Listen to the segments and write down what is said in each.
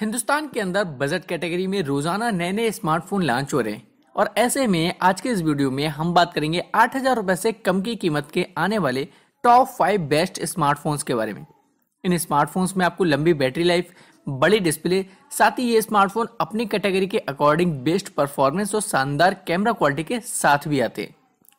हिंदुस्तान के अंदर budget category में रोजाना नए नए स्मार्टफोन लॉन्च हो रहे हैं और ऐसे में आज के इस वीडियो में हम बात करेंगे आठ हजार रुपए से कम की कीमत के आने वाले टॉप फाइव बेस्ट स्मार्टफोन्स के बारे में इन स्मार्टफोन्स में आपको लंबी बैटरी लाइफ बड़ी डिस्प्ले साथ ही ये स्मार्टफोन अपनी कैटेगरी के अकॉर्डिंग बेस्ट परफॉर्मेंस और शानदार कैमरा क्वालिटी के साथ भी आते हैं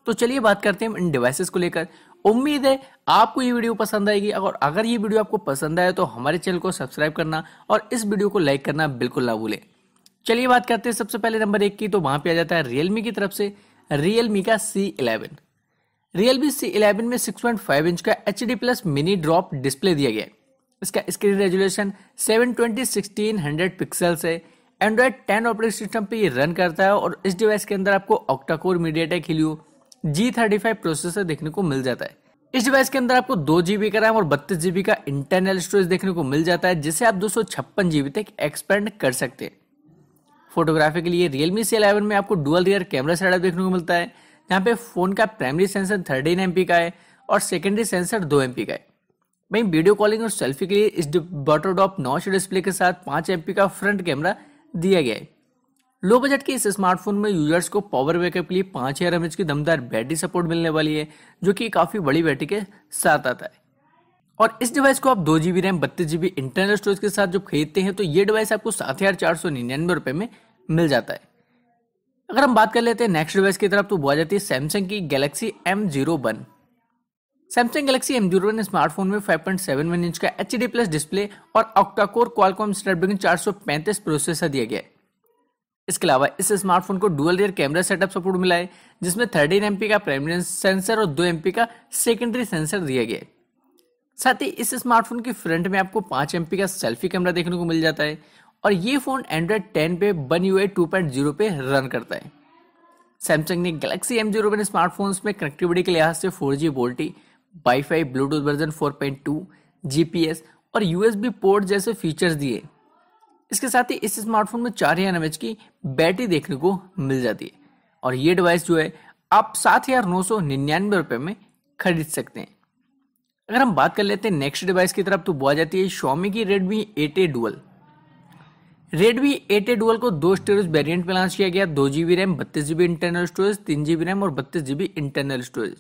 तो चलिए बात करते हैं इन डिवाइसेस को लेकर उम्मीद है आपको ये वीडियो पसंद आएगी और अगर ये वीडियो आपको पसंद आए तो हमारे चैनल को सब्सक्राइब करना और इस वीडियो को लाइक करना बिल्कुल ना भूलें चलिए बात करते हैं सबसे पहले नंबर एक की तो वहां पर आ जाता है रियलमी की तरफ से रियलमी का C eleven Realme C eleven में सिक्स पॉइंट फाइव इंच का H D plus mini drop display दिया गया है इसका screen resolution seven twenty sixteen hundred pixels है एंड्रॉयड टेन ऑपरेटिंग सिस्टम पे ये रन करता है और इस डिवाइस के अंदर आपको octacore MediaTek Helio G thirty five processor देखने को मिल जाता है इस डिवाइस के अंदर आपको दो जीबी का रैम और बत्तीस जीबी का इंटरनल स्टोरेज देखने को मिल जाता है जिसे आप दो सौ छप्पन जीबी तक एक्सपेंड कर सकते हैं फोटोग्राफी के लिए रियलमी सी इलेवन में आपको डुअल रियर कैमरा सेटअप देखने को मिलता है यहाँ पे फोन का प्राइमरी सेंसर थर्टीन एम का है और सेकेंडरी सेंसर दो एम का है वहीं वीडियो कॉलिंग और सेल्फी के लिए इस बटरडॉप नॉच डिस्प्ले के साथ पांच एम का फ्रंट कैमरा दिया गया है लो बजट के इस स्मार्टफोन में यूजर्स को पावर बैकअप के लिए पांच हजार एम की दमदार बैटरी सपोर्ट मिलने वाली है जो कि काफ़ी बड़ी बैटरी के साथ आता है और इस डिवाइस को आप दो जीबी रैम बत्तीस जीबी इंटरनल स्टोरेज के साथ जब खरीदते हैं तो ये डिवाइस आपको सात हज़ार चार सौ निन्यानवे रुपए में मिल जाता है अगर हम बात कर लेते हैं नेक्स्ट डिवाइस की तरफ तो वो आ जाती है सैमसंग की Galaxy M zero one Samsung Galaxy M zero one smartphone में वन इंच का एच डी प्लस डिस्प्ले और ऑक्टाकोर क्वालकॉम स्नैपड्रैगन पैंतीस प्रोसेसर दिया गया है इसके अलावा इस स्मार्टफोन को dual rear camera setup support मिला है जिसमें थर्टीन एम का प्राइमरी सेंसर और दो एम का सेकेंडरी सेंसर दिया गया है साथ ही इस स्मार्टफोन के फ्रंट में आपको पांच एम का सेल्फी कैमरा देखने को मिल जाता है और ये फ़ोन एंड्रॉयड टेन पे one UI two point zero पे रन करता है सैमसंग ने Galaxy M zero one smartphones में कनेक्टिविटी के लिहाज से four G VoLTE wifi Bluetooth version four point two G P S और यू बी पोर्ट जैसे फीचर्स दिए इसके साथ ही इस स्मार्टफोन में चार हजार एमएच की बैटरी देखने को मिल जाती है और ये डिवाइस जो है आप सात हजार नौ सौ निन्यानवे रुपए में खरीद सकते हैं अगर हम बात कर लेते हैं नेक्स्ट डिवाइस की तरफ तो वो आ जाती है शॉमी की Redmi eight A dual Redmi eight A dual को दो स्टोरेज वेरियंट में लॉन्च किया गया दो जी बी रैम बत्तीस जीबी इंटरनल स्टोरेज तीन जीबी रैम और बत्तीस GB internal storage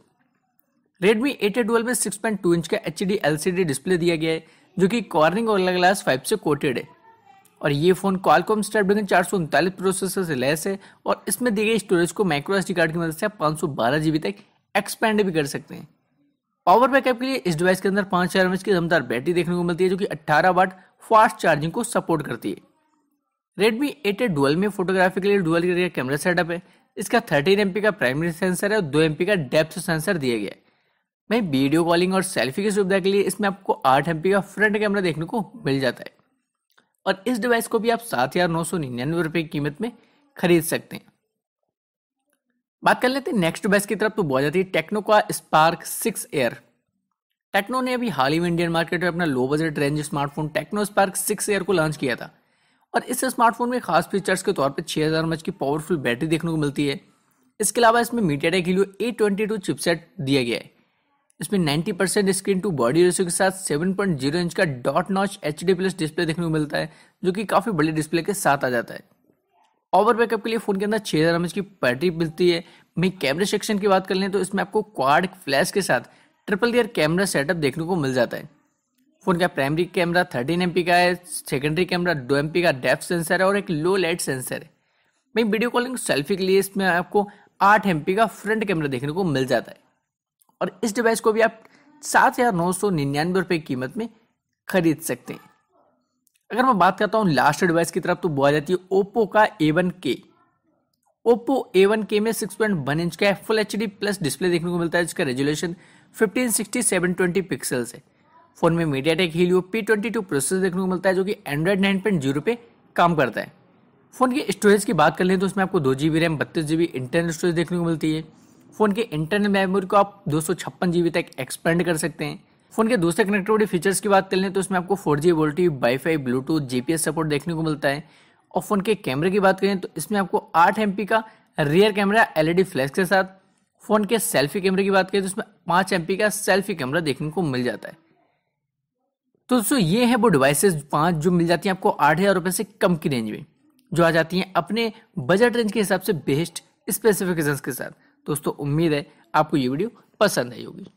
Redmi eight A dual में सिक्स पॉइंट टू इंच का एच डी एल सी डी डिस्प्ले दिया गया है जो कि कॉर्निंग और ग्लास फाइव से कोटेड है और ये फ़ोन क्वालकॉम स्नैपड्रैगन चार सौ उनतालीस प्रोसेसर से लैस है और इसमें दी गई स्टोरेज को माइक्रो एस कार्ड की मदद से आप पाँच सौ बारह जी बी तक एक्सपेंड भी कर सकते हैं पावर बैकअप के लिए इस डिवाइस के अंदर पाँच हज़ार की दमदार बैटरी देखने को मिलती है जो कि अट्ठारह वाट फास्ट चार्जिंग को सपोर्ट करती है रेडमी एट एट डुअल में फोटोग्राफी के लिए डुअल के कैमरा सेटअप है इसका थर्टीन एम का प्राइमरी सेंसर है और दो एम का डेप्थ सेंसर दिया गया है वहीं वीडियो कॉलिंग और सेल्फी की सुविधा के लिए इसमें आपको आठ एम का फ्रंट कैमरा देखने को मिल जाता है और इस डिवाइस को भी आप सात हजार नौ सौ निन्यानवे रुपए की कीमत में खरीद सकते हैं बात कर लेते हैं नेक्स्ट डिवाइस की तरफ तो बोल जाती है टेक्नो का स्पार्क सिक्स एयर टेक्नो ने अभी हाल ही में इंडियन मार्केट में अपना low budget range smartphone Tecno Spark six Air को लॉन्च किया था और इस स्मार्टफोन में खास फीचर्स के तौर पर छह हज़ार एमएच की पावरफुल बैटरी देखने को मिलती है इसके अलावा इसमें MediaTek Helio A twenty two chipset दिया गया है इसमें 90 percent screen to body ratio के साथ 7.0 इंच का dot notch H plus display देखने को मिलता है जो कि काफ़ी बड़े डिस्प्ले के साथ आ जाता है ओवर बैकअप के लिए फ़ोन के अंदर छः हज़ार की बैटरी मिलती है वहीं कैमरे सेक्शन की बात कर लें तो इसमें आपको क्वाड फ्लैश के साथ ट्रिपल ईयर कैमरा सेटअप देखने को मिल जाता है फ़ोन का प्राइमरी कैमरा थर्टीन एम का है सेकेंडरी कैमरा दो एम का डेप्थ सेंसर है और एक लो लाइट सेंसर है वहीं वीडियो कॉलिंग सेल्फी के लिए इसमें आपको आठ एम का फ्रंट कैमरा देखने को मिल जाता है और इस डिवाइस को भी आप सात हज़ार नौ सौ निन्यानवे रुपये की कीमत में खरीद सकते हैं अगर मैं बात करता हूँ लास्ट डिवाइस की तरफ तो बोला जाती है ओप्पो का A one K Oppo A one K में सिक्स पॉइंट वन इंच का है full H D plus display देखने को मिलता है जिसका resolution fifteen sixty seven twenty pixel है फोन में मीडिया टेक ही पी ट्वेंटी टू प्रोसेसर देखने को मिलता है जो कि एंड्रॉइड नाइन पॉइंट जीरो पे काम करता है फ़ोन की स्टोरेज की बात कर लें तो उसमें आपको दो जी बी रैम बत्तीस जी बी इंटरनल स्टोरेज देखने को मिलती है फ़ोन के इंटरनल मेमोरी को आप दो सौ तक एक्सपेंड कर सकते हैं फोन के दूसरे कनेक्टिविटी फीचर्स की बात कर लें तो इसमें आपको four G VoLTE wifi bluetooth GPS support देखने को मिलता है और फोन के कैमरे की बात करें तो इसमें आपको आठ एम का रियर कैमरा एलईडी फ्लैश के साथ फोन के सेल्फी कैमरे की बात करें तो इसमें पाँच एम का सेल्फी कैमरा देखने को मिल जाता है तो दोस्तों ये है वो डिवाइसेस पांच जो मिल जाती हैं आपको आठ हज़ार रुपये से कम की रेंज में जो आ जाती हैं अपने बजट रेंज के हिसाब से बेस्ट स्पेसिफिकेशंस के साथ दोस्तों उम्मीद है आपको ये वीडियो पसंद आई होगी